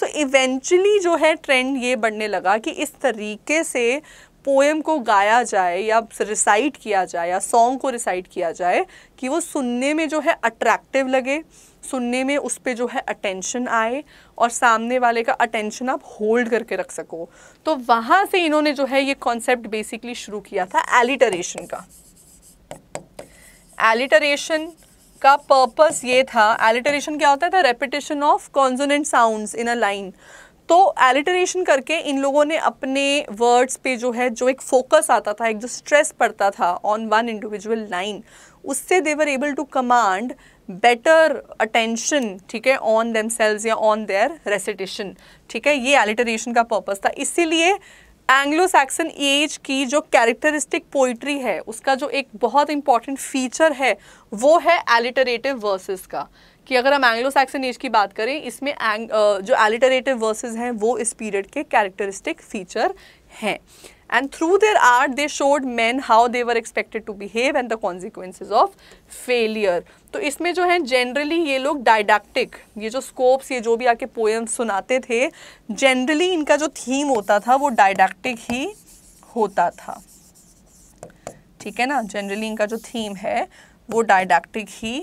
सो so, इवेंचुअली जो है ट्रेंड ये बढ़ने लगा कि इस तरीके से पोएम को गाया जाए या रिसाइट किया जाए या सॉन्ग को रिसाइट किया जाए कि वो सुनने में जो है अट्रैक्टिव लगे सुनने में उस पर जो है अटेंशन आए और सामने वाले का अटेंशन आप होल्ड करके रख सको तो वहाँ से इन्होंने जो है ये कॉन्सेप्ट बेसिकली शुरू किया था एलिटरेशन का एलिटरेशन का पर्पस ये था एलिटरेशन क्या होता था repetition of consonant sounds in a line तो एलिटरेशन करके इन लोगों ने अपने वर्ड्स पे जो है जो एक फोकस आता था एक जो स्ट्रेस पड़ता था ऑन वन इंडिविजुअल लाइन उससे they were able to command better attention ठीक है ऑन देम सेल्स या ऑन देयर रेसिटेशन ठीक है ये एलिटरेशन का पर्पज़ था इसीलिए एंग्लो सैक्सन एज की जो कैरेक्टरिस्टिक पोइट्री है उसका जो एक बहुत इंपॉर्टेंट फीचर है वो है एलिटरेटिव वर्सेस का कि अगर हम एंग्लो सैक्सन एज की बात करें इसमें जो एलिटरेटिव वर्सेस हैं वो इस पीरियड के कैरेक्टरिस्टिक फीचर हैं and through their art they showed men how they were expected to behave and the consequences of failure तो इसमें जो है जनरली ये लोग डायडक्टिक ये जो स्कोप्स ये जो भी आके पोएम्स सुनाते थे जनरली इनका जो थीम होता था वो डायडक्टिक ही होता था ठीक है ना जनरली इनका जो थीम है वो डायडक्टिक ही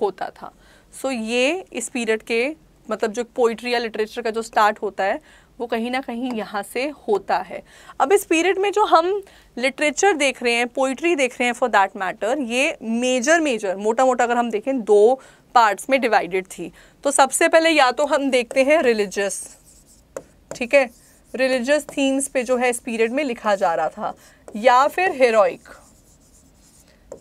होता था सो so, ये इस पीरियड के मतलब जो पोइट्री या लिटरेचर का जो स्टार्ट होता है वो कहीं ना कहीं यहाँ से होता है अब इस पीरियड में जो हम लिटरेचर देख रहे हैं पोइट्री देख रहे हैं फॉर दैट मैटर ये मेजर मेजर मोटा मोटा अगर हम देखें दो पार्ट्स में डिवाइडेड थी तो सबसे पहले या तो हम देखते हैं रिलीजियस ठीक है रिलीजियस थीम्स पे जो है इस पीरियड में लिखा जा रहा था या फिर हेरोइक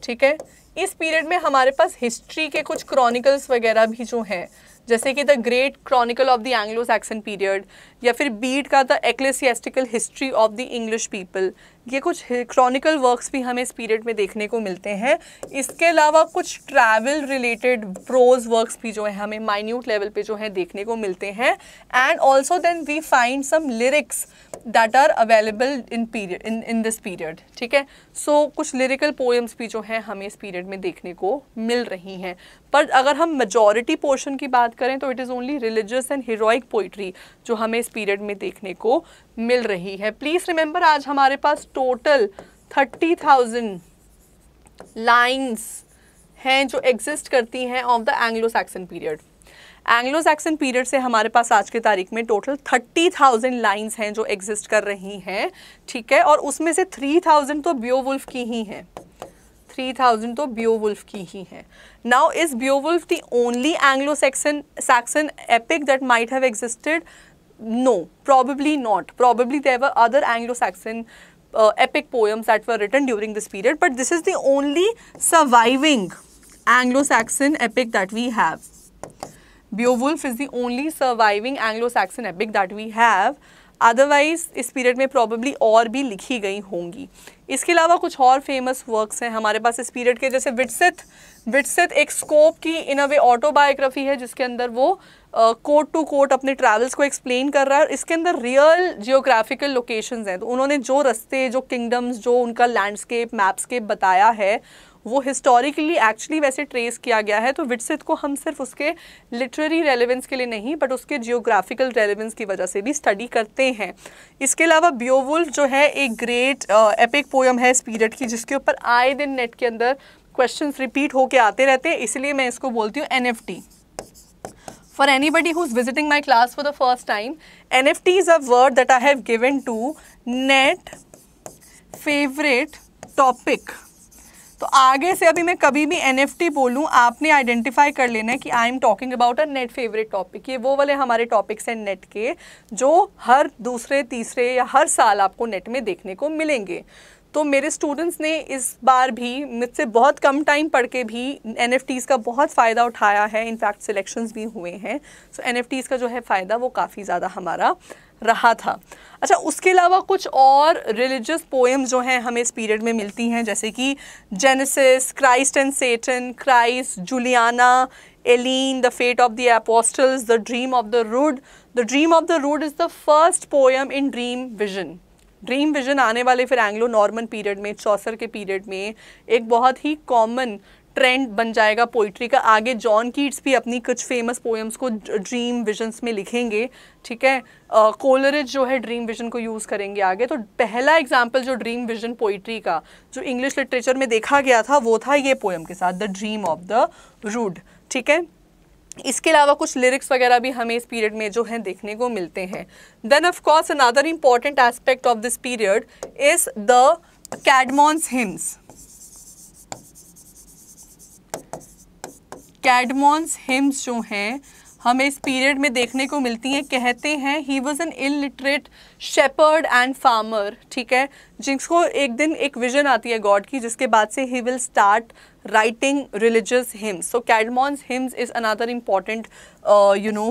ठीक है इस पीरियड में हमारे पास हिस्ट्री के कुछ क्रॉनिकल्स वगैरह भी जो हैं जैसे कि the great chronicle of the Anglo Saxon period या फिर बीड का the ecclesiastical history of the English people ये कुछ क्रॉनिकल वर्क्स भी हमें इस पीरियड में देखने को मिलते हैं इसके अलावा कुछ ट्रैवल रिलेटेड प्रोज वर्क्स भी जो है हमें माइन्यूट लेवल पे जो है देखने को मिलते हैं and also then we find some lyrics that are available in period in in this period ठीक है सो कुछ लिरिकल पोएम्स भी जो है हमें इस पीरियड में देखने को मिल रही हैं पर अगर हम मेजॉरिटी पोर्शन की बात करें तो it is only religious and heroic poetry जो हमें इस पीरियड में देखने को मिल रही है प्लीज़ रिमेंबर आज हमारे पास टोटल थर्टी थाउजेंड लाइन्स हैं जो एग्जिस्ट करती हैं of the Anglo Saxon period Anglo Saxon period से हमारे पास आज की तारीख में टोटल थर्टी थाउजेंड लाइन्स हैं जो एग्जिस्ट कर रही हैं ठीक है और उसमें से थ्री थाउजेंड तो बियोवुल्फ की ही हैं थ्री थाउजेंड तो बियोवुल्फ की ही हैं now is Beowulf the only Anglo Saxon Saxon epic that might have existed No, probably not. Probably there were other Anglo-Saxon uh, epic poems that were written during this period, but this is the only surviving Anglo-Saxon epic that we have. Beowulf is the only surviving Anglo-Saxon epic that we have. Otherwise इस period में probably और भी लिखी गई होंगी इसके अलावा कुछ और फेमस वर्क्स हैं हमारे पास इस पीरियड के जैसे विटसित विटसित एक स्कोप की इन अ वे ऑटोबायोग्राफी है जिसके अंदर वो कोट टू कोट अपने ट्रैवल्स को एक्सप्लेन कर रहा है और इसके अंदर रियल जियोग्राफिकल लोकेशंस हैं तो उन्होंने जो रस्ते जो किंगडम्स जो उनका लैंडस्केप मैप्सकेप बताया है वो हिस्टोरिकली एक्चुअली वैसे ट्रेस किया गया है तो विटसित को हम सिर्फ उसके लिटरेरी रेलिवेंस के लिए नहीं बट उसके जियोग्राफिकल रेलिवेंस की वजह से भी स्टडी करते हैं इसके अलावा बियोवुल्फ जो है एक ग्रेट एपिक पोयम है इस पीरियड की जिसके ऊपर आए दिन नेट के अंदर क्वेश्चन रिपीट होके आते रहते हैं इसलिए मैं इसको बोलती हूँ and for anybody who's visiting my class for the first time nft is a word that i have given to net favorite topic तो आगे से अभी मैं कभी भी एन एफ टी बोलूँ आपने आइडेंटिफाई कर लेना है कि I am talking about a NET favourite topic ये वो वाले हमारे टॉपिक्स हैं नेट के जो हर दूसरे तीसरे या हर साल आपको नेट में देखने को मिलेंगे तो मेरे स्टूडेंट्स ने इस बार भी मुझसे बहुत कम टाइम पढ़ के भी एन का बहुत फ़ायदा उठाया है इनफैक्ट सिलेक्शंस भी हुए हैं सो so, एन का जो है फ़ायदा वो काफ़ी ज़्यादा हमारा रहा था अच्छा उसके अलावा कुछ और रिलीजियस पोएम्स जो हैं हमें इस पीरियड में मिलती हैं जैसे कि Genesis Christ and Satan Christ Juliana Elene the fate of the apostles the dream of the rood the dream of the rood is the first poem in dream vision dream vision आने वाले फिर Anglo Norman period में चौसर के period में एक बहुत ही common trend बन जाएगा पोइट्री का आगे जॉन कीट्स भी अपनी कुछ फेमस पोएम्स को ड्रीम विजन्स में लिखेंगे ठीक है कोलरेज uh, जो है ड्रीम विजन को यूज़ करेंगे आगे तो पहला एग्जाम्पल जो ड्रीम विजन पोइट्री का जो इंग्लिश लिटरेचर में देखा गया था वो था ये पोएम के साथ the dream of the rood ठीक है इसके अलावा कुछ लिरिक्स वगैरह भी हमें इस पीरियड में जो है देखने को मिलते हैं then of course another important aspect of this period is the Caedmon's hymns Caedmon's hymns जो हैं हमें इस पीरियड में देखने को मिलती हैं कहते हैं he was an illiterate shepherd and farmer ठीक है जिसको एक दिन एक विजन आती है गॉड की जिसके बाद से he will start writing religious hymns so Caedmon's hymns is another important you know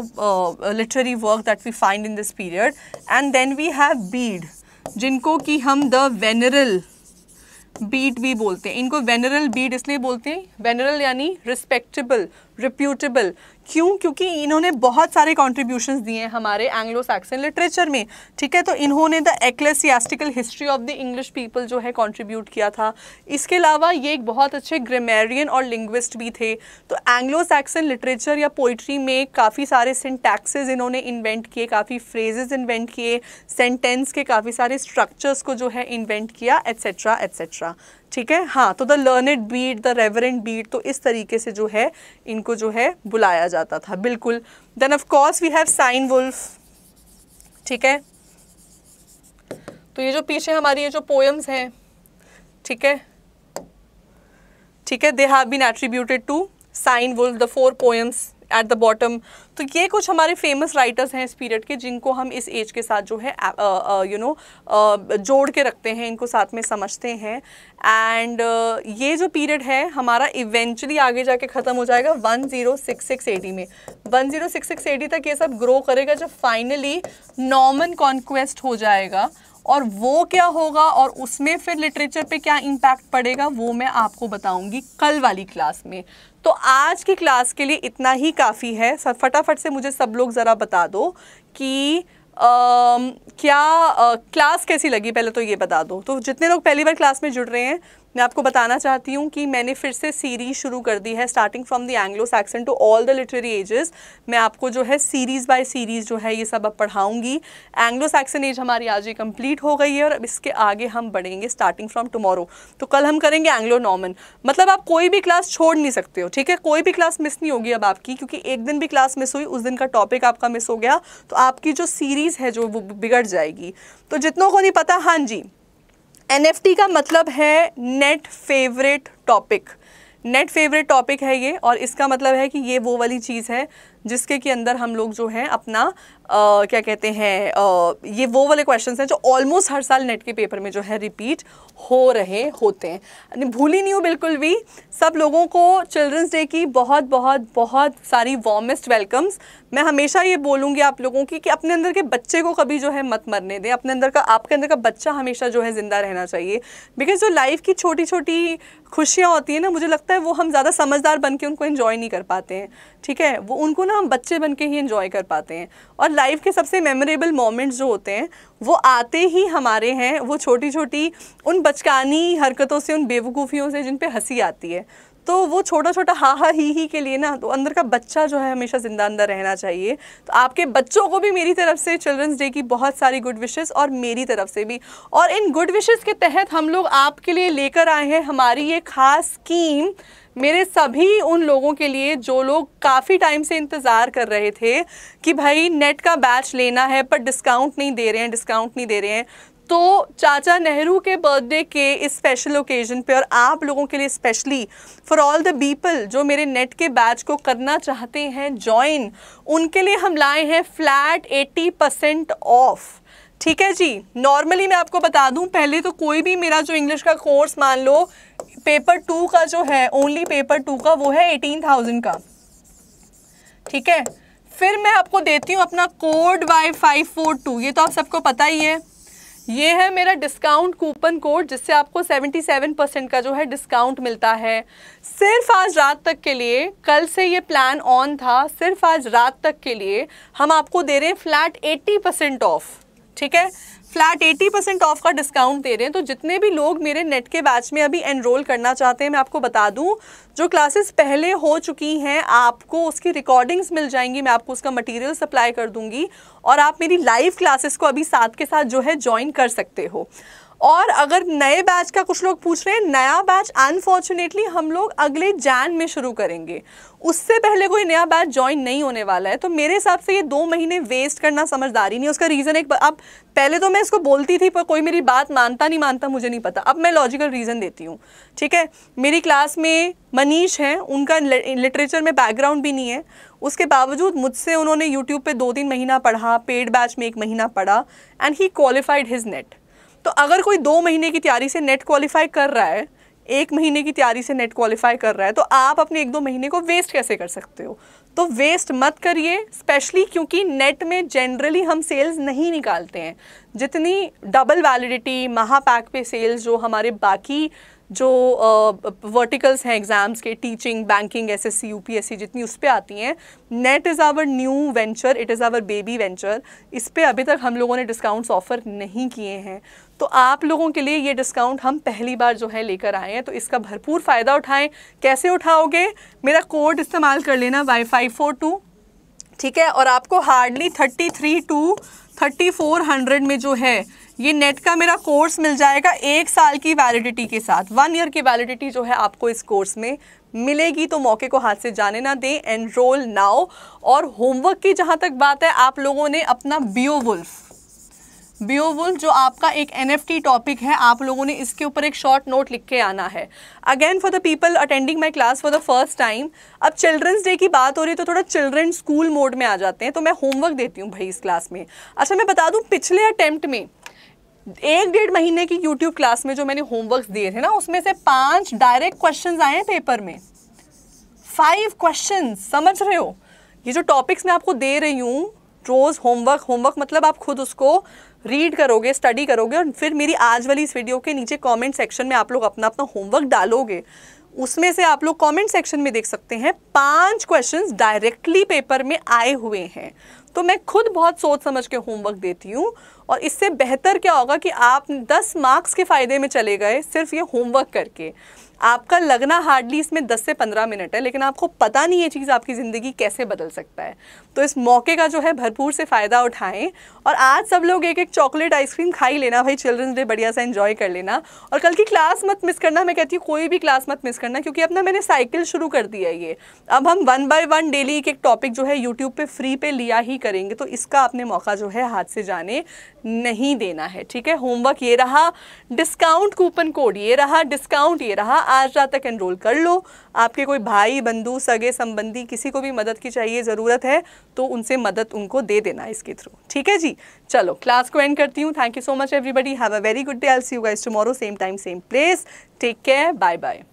literary work that we find in this period and then we have Bede जिनको कि हम द वेनरल बीट भी बोलते हैं इनको वेनरल बीट इसलिए बोलते हैं वेनरल यानी रिस्पेक्टेबल रिप्यूटेबल क्यों क्योंकि इन्होंने बहुत सारे कॉन्ट्रीब्यूशन दिए हैं हमारे एंग्लो सैक्सन लिटरेचर में ठीक है तो इन्होंने the ecclesiastical history of the English people जो है कॉन्ट्रीब्यूट किया था इसके अलावा ये एक बहुत अच्छे ग्रेमेरियन और लिंग्विस्ट भी थे तो एंग्लो सैक्सन लिटरेचर या पोइट्री में काफ़ी सारे सिंटैक्सेज इन्होंने इन्वेंट किए काफ़ी फ्रेजेज इन्वेंट किए सेंटेंस के काफ़ी सारे स्ट्रक्चर्स को जो है इन्वेंट किया एट्सेट्रा एट्सेट्रा ठीक है हाँ तो the learned Bede the reverend Bede तो इस तरीके से जो है इनको जो है बुलाया जाता था बिल्कुल then of course we have Cynewulf ठीक है तो ये जो पीछे हमारी ये जो पोएम्स हैं ठीक है ठीक है they have been attributed to Cynewulf the four poems at the bottom तो ये कुछ हमारे फेमस राइटर्स हैं इस पीरियड के जिनको हम इस एज के साथ जो है यू नो जोड़ के रखते हैं इनको साथ में समझते हैं एंड uh, ये जो पीरियड है हमारा इवेंचुअली आगे जाके ख़त्म हो जाएगा one zero six six eighty में one zero six six eighty तक ये सब ग्रो करेगा जब फाइनली नॉर्मन कॉन्क्वेस्ट हो जाएगा और वो क्या होगा और उसमें फिर लिटरेचर पे क्या इम्पैक्ट पड़ेगा वो मैं आपको बताऊंगी कल वाली क्लास में तो आज की क्लास के लिए इतना ही काफ़ी है फटाफट से मुझे सब लोग ज़रा बता दो कि क्या आ, क्लास कैसी लगी पहले तो ये बता दो तो जितने लोग पहली बार क्लास में जुड़ रहे हैं मैं आपको बताना चाहती हूँ कि मैंने फिर से सीरीज शुरू कर दी है starting from the Anglo Saxon to all the literary ages मैं आपको जो है सीरीज़ बाय सीरीज़ जो है ये सब अब पढ़ाऊँगी एंग्लो सैक्सन एज हमारी आज ही कंप्लीट हो गई है और अब इसके आगे हम बढ़ेंगे स्टार्टिंग फ्रॉम टुमारो तो कल हम करेंगे एंग्लो नॉमन मतलब आप कोई भी क्लास छोड़ नहीं सकते हो ठीक है कोई भी क्लास मिस नहीं होगी अब आपकी क्योंकि एक दिन भी क्लास मिस हुई उस दिन का टॉपिक आपका मिस हो गया तो आपकी जो सीरीज़ है जो वो बिगड़ जाएगी तो जितनों को नहीं पता हाँ जी टी का मतलब है NET favourite topic NET favourite topic है ये और इसका मतलब है कि ये वो वाली चीज़ है जिसके के अंदर हम लोग जो है अपना क्या कहते हैं ये वो वाले क्वेश्चन हैं जो ऑलमोस्ट हर साल नेट के पेपर में जो है रिपीट हो रहे होते हैं भूल ही नहीं हूँ बिल्कुल भी सब लोगों को चिल्ड्रंस डे की बहुत बहुत बहुत सारी वार्मेस्ट वेलकम्स मैं हमेशा ये बोलूँगी आप लोगों की कि अपने अंदर के बच्चे को कभी जो है मत मरने दें अपने अंदर का आपके अंदर का बच्चा हमेशा जो है ज़िंदा रहना चाहिए बिकॉज जो लाइफ की छोटी छोटी खुशियाँ होती हैं ना मुझे लगता है वो हम ज़्यादा समझदार बन के उनको इन्जॉय नहीं कर पाते हैं ठीक है वो उनको ना हम बच्चे बन के ही इन्जॉय कर पाते हैं और लाइफ के सबसे मेमोरेबल मोमेंट्स जो होते हैं वो आते ही हमारे हैं वो छोटी छोटी उन बचकानी हरकतों से उन बेवकूफ़ियों से जिन पे हंसी आती है तो वो छोटा छोटा हा हा ही ही के लिए ना तो अंदर का बच्चा जो है हमेशा जिंदा अंदर रहना चाहिए तो आपके बच्चों को भी मेरी तरफ से चिल्ड्रंस डे की बहुत सारी गुड विशेस और मेरी तरफ से भी और इन गुड विशेस के तहत हम लोग आपके लिए लेकर आए हैं हमारी ये खास स्कीम मेरे सभी उन लोगों के लिए जो लोग काफ़ी टाइम से इंतज़ार कर रहे थे कि भाई नेट का बैच लेना है पर डिस्काउंट नहीं दे रहे हैं डिस्काउंट नहीं दे रहे हैं तो चाचा नेहरू के बर्थडे के इस स्पेशल ओकेज़न पे और आप लोगों के लिए specially for all the people जो मेरे नेट के बैच को करना चाहते हैं जॉइन उनके लिए हम लाए हैं फ्लैट एटी परसेंट ऑफ़ ठीक है जी नॉर्मली मैं आपको बता दूं पहले तो कोई भी मेरा जो इंग्लिश का कोर्स मान लो पेपर टू का जो है ओनली पेपर टू का वो है एटीन थाउजेंड का ठीक है फिर मैं आपको देती हूँ अपना code Y five four two ये तो आप सबको पता ही है ये है मेरा डिस्काउंट कूपन कोड जिससे आपको 77 परसेंट का जो है डिस्काउंट मिलता है सिर्फ आज रात तक के लिए कल से ये प्लान ऑन था सिर्फ आज रात तक के लिए हम आपको दे रहे हैं फ्लैट 80 परसेंट ऑफ ठीक है फ्लैट एटी परसेंट ऑफ का डिस्काउंट दे रहे हैं तो जितने भी लोग मेरे नेट के बैच में अभी एनरोल करना चाहते हैं मैं आपको बता दूं जो क्लासेस पहले हो चुकी हैं आपको उसकी रिकॉर्डिंग्स मिल जाएंगी मैं आपको उसका मटेरियल सप्लाई कर दूंगी और आप मेरी लाइव क्लासेस को अभी साथ के साथ जो है ज्वाइन कर सकते हो और अगर नए बैच का कुछ लोग पूछ रहे हैं नया बैच अनफॉर्चुनेटली हम लोग अगले जैन में शुरू करेंगे उससे पहले कोई नया बैच ज्वाइन नहीं होने वाला है तो मेरे हिसाब से ये दो महीने वेस्ट करना समझदारी नहीं उसका रीज़न एक अब पहले तो मैं इसको बोलती थी पर कोई मेरी बात मानता नहीं मानता मुझे नहीं पता अब मैं लॉजिकल रीज़न देती हूँ ठीक है मेरी क्लास में मनीष हैं उनका लिटरेचर में बैकग्राउंड भी नहीं है उसके बावजूद मुझसे उन्होंने यूट्यूब पर दो तीन महीना पढ़ा पेड बैच में एक महीना पढ़ा and he qualified his NET तो अगर कोई दो महीने की तैयारी से नेट क्वालिफाई कर रहा है एक महीने की तैयारी से नेट क्वालिफाई कर रहा है तो आप अपने एक दो महीने को वेस्ट कैसे कर सकते हो तो वेस्ट मत करिए स्पेशली क्योंकि नेट में जनरली हम सेल्स नहीं निकालते हैं जितनी डबल वैलिडिटी महापैक पे सेल्स जो हमारे बाकी जो वर्टिकल्स हैं एग्ज़ाम्स के teaching banking S S C जितनी उस पर आती हैं NET is our new venture it is our baby venture इस पर अभी तक हम लोगों ने डिस्काउंट्स ऑफ़र नहीं किए हैं तो आप लोगों के लिए ये डिस्काउंट हम पहली बार जो है लेकर आए हैं तो इसका भरपूर फ़ायदा उठाएं कैसे उठाओगे मेरा कोड इस्तेमाल कर लेना वाई फाइव फोर टू ठीक है और आपको hardly thirty three to thirty four hundred में जो है ये नेट का मेरा कोर्स मिल जाएगा एक साल की वैलिडिटी के साथ वन ईयर की वैलिडिटी जो है आपको इस कोर्स में मिलेगी तो मौके को हाथ से जाने ना दें एनरोल नाउ और होमवर्क की जहाँ तक बात है आप लोगों ने अपना बीओ वुल्फ बियोवुल्फ जो आपका एक एन टॉपिक है आप लोगों ने इसके ऊपर एक शॉर्ट नोट लिख के आना है again for the people attending my class for the first time अब चिल्ड्रंस डे की बात हो रही है तो थोड़ा चिल्ड्रन स्कूल मोड में आ जाते हैं तो मैं होमवर्क देती हूँ भाई इस क्लास में अच्छा मैं बता दूँ पिछले अटैम्प्ट में एक डेढ़ महीने की यूट्यूब क्लास में जो मैंने होमवर्क दिए थे ना उसमें से पांच डायरेक्ट क्वेश्चन आए हैं पेपर में फाइव क्वेश्चन समझ रहे हो ये जो टॉपिक्स मैं आपको दे रही हूँ रोज़ होमवर्क होमवर्क मतलब आप खुद उसको रीड करोगे स्टडी करोगे और फिर मेरी आज वाली इस वीडियो के नीचे कमेंट सेक्शन में आप लोग अपना अपना होमवर्क डालोगे उसमें से आप लोग कमेंट सेक्शन में देख सकते हैं पांच क्वेश्चंस डायरेक्टली पेपर में आए हुए हैं तो मैं खुद बहुत सोच समझ के होमवर्क देती हूँ और इससे बेहतर क्या होगा कि आप 10 मार्क्स के फ़ायदे में चले गए सिर्फ ये होमवर्क करके आपका लगना हार्डली इसमें 10 से 15 मिनट है लेकिन आपको पता नहीं ये चीज़ आपकी ज़िंदगी कैसे बदल सकता है तो इस मौके का जो है भरपूर से फ़ायदा उठाएं और आज सब लोग एक एक चॉकलेट आइसक्रीम खा ही लेना भाई चिल्ड्रंस डे बढ़िया सा इन्जॉय कर लेना और कल की क्लास मत मिस करना मैं कहती हूँ कोई भी क्लास मत मिस करना क्योंकि अपना मैंने साइकिल शुरू कर दिया है ये अब हम वन बाय वन डेली एक एक टॉपिक जो है यूट्यूब पर फ्री पे लिया ही करेंगे तो इसका आपने मौका जो है हाथ से जाने नहीं देना है ठीक है होमवर्क ये रहा डिस्काउंट कूपन कोड ये रहा डिस्काउंट ये रहा आज रात तक एनरोल कर लो आपके कोई भाई बंधु सगे संबंधी किसी को भी मदद की चाहिए ज़रूरत है तो उनसे मदद उनको दे देना इसके थ्रू ठीक है जी चलो क्लास को एंड करती हूँ thank you so much everybody have a very good day I'll see you guys tomorrow same time same place take care bye bye